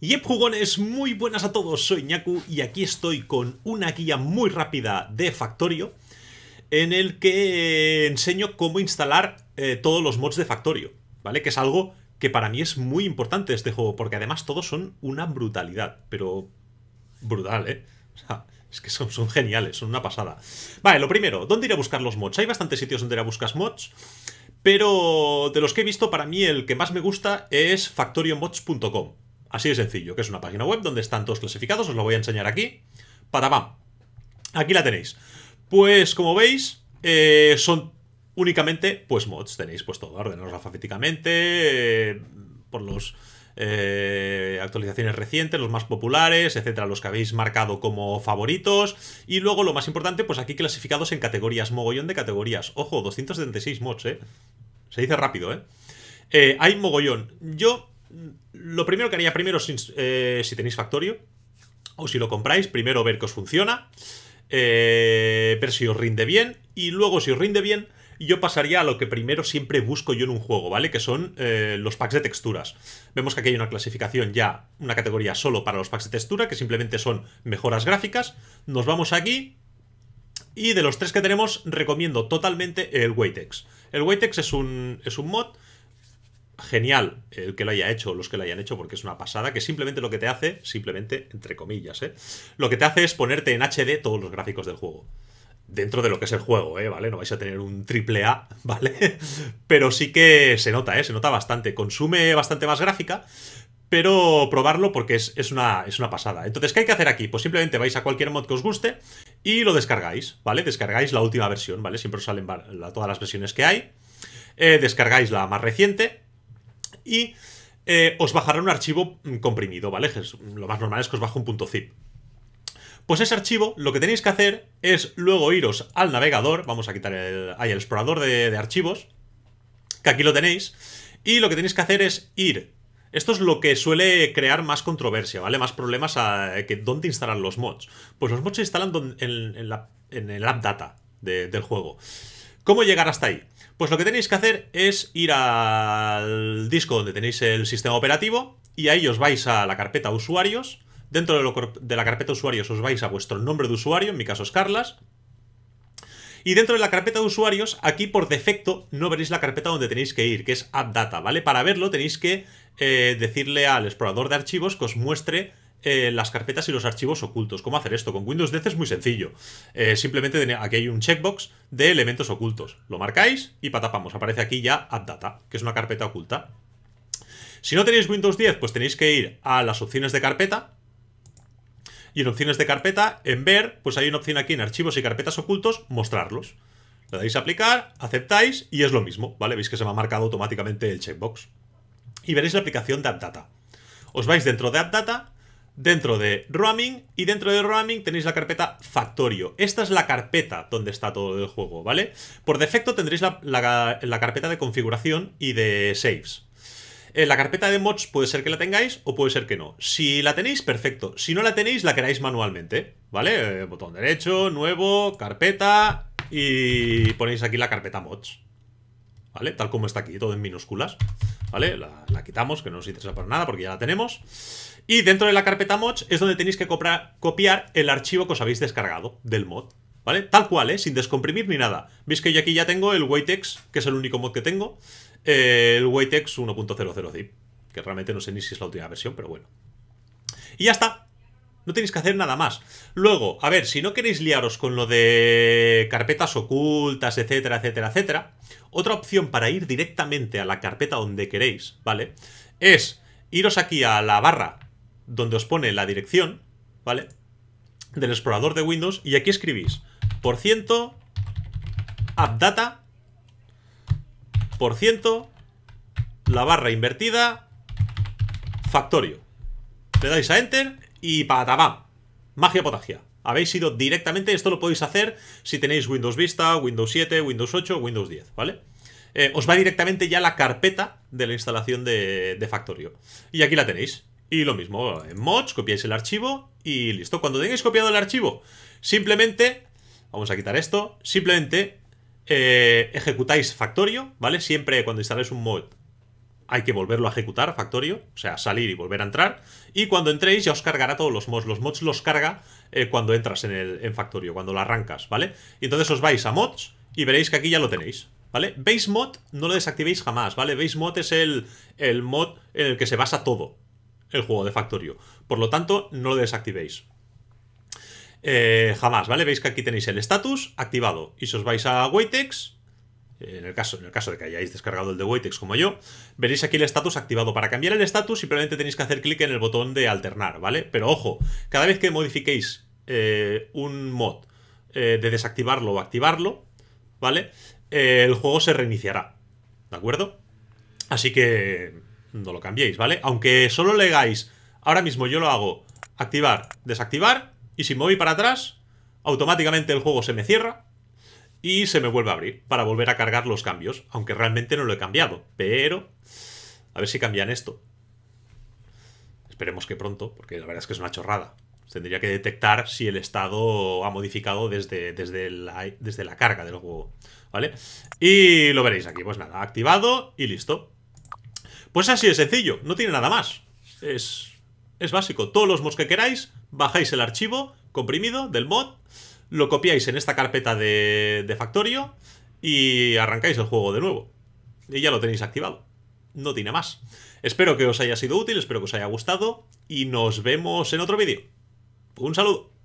Yep jugones, muy buenas a todos, soy Ñaku y aquí estoy con una guía muy rápida de Factorio en el que enseño cómo instalar eh, todos los mods de Factorio, ¿vale? Que es algo que para mí es muy importante este juego porque además todos son una brutalidad, pero brutal, ¿eh? O sea, es que son, geniales, son una pasada. Vale, lo primero, ¿dónde ir a buscar los mods? Hay bastantes sitios donde ir a buscar mods. Pero de los que he visto, para mí el que más me gusta es factoriomods.com Así de sencillo, que es una página web donde están todos clasificados, os lo voy a enseñar aquí. Para pam. Aquí la tenéis. Pues como veis, eh, son únicamente pues mods. Tenéis pues todo, ordenados alfabéticamente, eh, por los... Eh, actualizaciones recientes, los más populares, etcétera, los que habéis marcado como favoritos. Y luego, lo más importante, pues aquí clasificados en categorías, mogollón de categorías. Ojo, 276 mods, ¿eh? Se dice rápido, eh hay mogollón. Yo lo primero que haría primero eh, si tenéis Factorio o si lo compráis, primero ver que os funciona, eh, ver si os rinde bien y luego si os rinde bien yo pasaría a lo que primero siempre busco yo en un juego, ¿vale? Que son eh, los packs de texturas. Vemos que aquí hay una clasificación ya, una categoría solo para los packs de textura, que simplemente son mejoras gráficas. Nos vamos aquí y de los tres que tenemos recomiendo totalmente el Waytex. El Waytex es un, es un mod genial el que lo haya hecho los que lo hayan hecho porque es una pasada, que simplemente lo que te hace, simplemente entre comillas, ¿eh? lo que te hace es ponerte en HD todos los gráficos del juego. Dentro de lo que es el juego, ¿eh? ¿Vale? No vais a tener un triple A, ¿vale? Pero sí que se nota, ¿eh? Se nota bastante. Consume bastante más gráfica, pero probarlo porque es, una, es, una, pasada. Entonces, ¿qué hay que hacer aquí? Pues simplemente vais a cualquier mod que os guste y lo descargáis, ¿vale? Descargáis la última versión, ¿vale? Siempre os salen todas las versiones que hay. Eh, descargáis la más reciente y eh, os bajará un archivo mm, comprimido, ¿vale? Mm, lo más normal es que os baje un punto zip. Pues ese archivo lo que tenéis que hacer es luego iros al navegador, vamos a quitar el, ahí, el explorador de, archivos, que aquí lo tenéis, y lo que tenéis que hacer es ir esto es lo que suele crear más controversia, ¿vale? Más problemas a eh, que dónde instalar los mods. Pues los mods se instalan en, el app data del juego. ¿Cómo llegar hasta ahí? Pues lo que tenéis que hacer es ir al disco donde tenéis el sistema operativo y ahí os vais a la carpeta usuarios. Dentro de, la carpeta usuarios os vais a vuestro nombre de usuario, en mi caso es Carlas. Y dentro de la carpeta de usuarios, aquí por defecto no veréis la carpeta donde tenéis que ir, que es AppData, ¿vale? Para verlo tenéis que eh, decirle al explorador de archivos que os muestre eh, las carpetas y los archivos ocultos. ¿Cómo hacer esto? Con Windows 10 es muy sencillo. Eh, simplemente aquí hay un checkbox de elementos ocultos. Lo marcáis y patapamos. Aparece aquí ya AppData, que es una carpeta oculta. Si no tenéis Windows 10, pues tenéis que ir a las opciones de carpeta. Y en opciones de carpeta, en ver, pues hay una opción aquí en archivos y carpetas ocultos, mostrarlos. Le dais a aplicar, aceptáis y es lo mismo, ¿vale? Veis que se me ha marcado automáticamente el checkbox. Y veréis la aplicación de AppData. Os vais dentro de AppData dentro de roaming y dentro de roaming tenéis la carpeta factorio. Esta es la carpeta donde está todo el juego, ¿vale? Por defecto tendréis la, carpeta de configuración y de saves. Eh, la carpeta de mods puede ser que la tengáis o puede ser que no. Si la tenéis, perfecto. Si no la tenéis, la queráis manualmente, ¿vale? Eh, botón derecho, nuevo, carpeta y ponéis aquí la carpeta mods. Tal como está aquí, todo en minúsculas, ¿vale? La, quitamos, que no nos interesa para nada porque ya la tenemos. Y dentro de la carpeta mods es donde tenéis que copiar el archivo que os habéis descargado del mod, ¿vale? Tal cual, ¿eh? Sin descomprimir ni nada. Veis que yo aquí ya tengo el Waitex, que es el único mod que tengo, eh, el Waitex 1.00 zip, que realmente no sé ni si es la última versión, pero bueno. Y ya está, no tenéis que hacer nada más. Luego, a ver, si no queréis liaros con lo de carpetas ocultas, etcétera, etcétera, etcétera, otra opción para ir directamente a la carpeta donde queréis, ¿vale? Es iros aquí a la barra donde os pone la dirección, ¿vale? Del explorador de Windows y aquí escribís por ciento appdata por ciento la barra invertida factorio. Le dais a enter y patabam. Magia potagia. Habéis ido directamente, esto lo podéis hacer si tenéis Windows Vista, Windows 7, Windows 8, Windows 10, ¿vale? Eh, os va directamente ya la carpeta de la instalación de, Factorio. Y aquí la tenéis. Y lo mismo, en mods, copiáis el archivo y listo. Cuando tengáis copiado el archivo, simplemente, vamos a quitar esto, simplemente eh, ejecutáis Factorio, ¿vale? Siempre cuando instaláis un mod hay que volverlo a ejecutar, Factorio, o sea, salir y volver a entrar. Y cuando entréis ya os cargará todos los mods. Los mods los carga eh, cuando entras en, el, Factorio, cuando lo arrancas, ¿vale? Y entonces os vais a mods y veréis que aquí ya lo tenéis. ¿Vale? Base mod no lo desactivéis jamás, ¿vale? Base mod es el, mod en el que se basa todo el juego de Factorio. Por lo tanto, no lo desactivéis. Eh, jamás, ¿vale? Veis que aquí tenéis el status activado y si os vais a Waitex en el, caso, en el caso de que hayáis descargado el de Waitex como yo, veréis aquí el estatus activado. Para cambiar el estatus simplemente tenéis que hacer clic en el botón de alternar, ¿vale? Pero ojo, cada vez que modifiquéis eh, un mod eh, de desactivarlo o activarlo, ¿vale? Eh, el juego se reiniciará, ¿de acuerdo? Así que no lo cambiéis, ¿vale? Aunque solo le hagáis, ahora mismo yo lo hago, activar, desactivar, y si me voy para atrás, automáticamente el juego se me cierra y se me vuelve a abrir para volver a cargar los cambios, aunque realmente no lo he cambiado, pero a ver si cambian esto. Esperemos que pronto, porque la verdad es que es una chorrada. Tendría que detectar si el estado ha modificado desde, desde, la, desde la carga del juego, ¿vale? Y lo veréis aquí, pues nada, activado y listo. Pues así de sencillo, no tiene nada más. Es, es básico, todos los mods que queráis, bajáis el archivo comprimido del mod lo copiáis en esta carpeta de, de Factorio y arrancáis el juego de nuevo. Y ya lo tenéis activado. No tiene más. Espero que os haya sido útil, espero que os haya gustado y nos vemos en otro vídeo. Un saludo.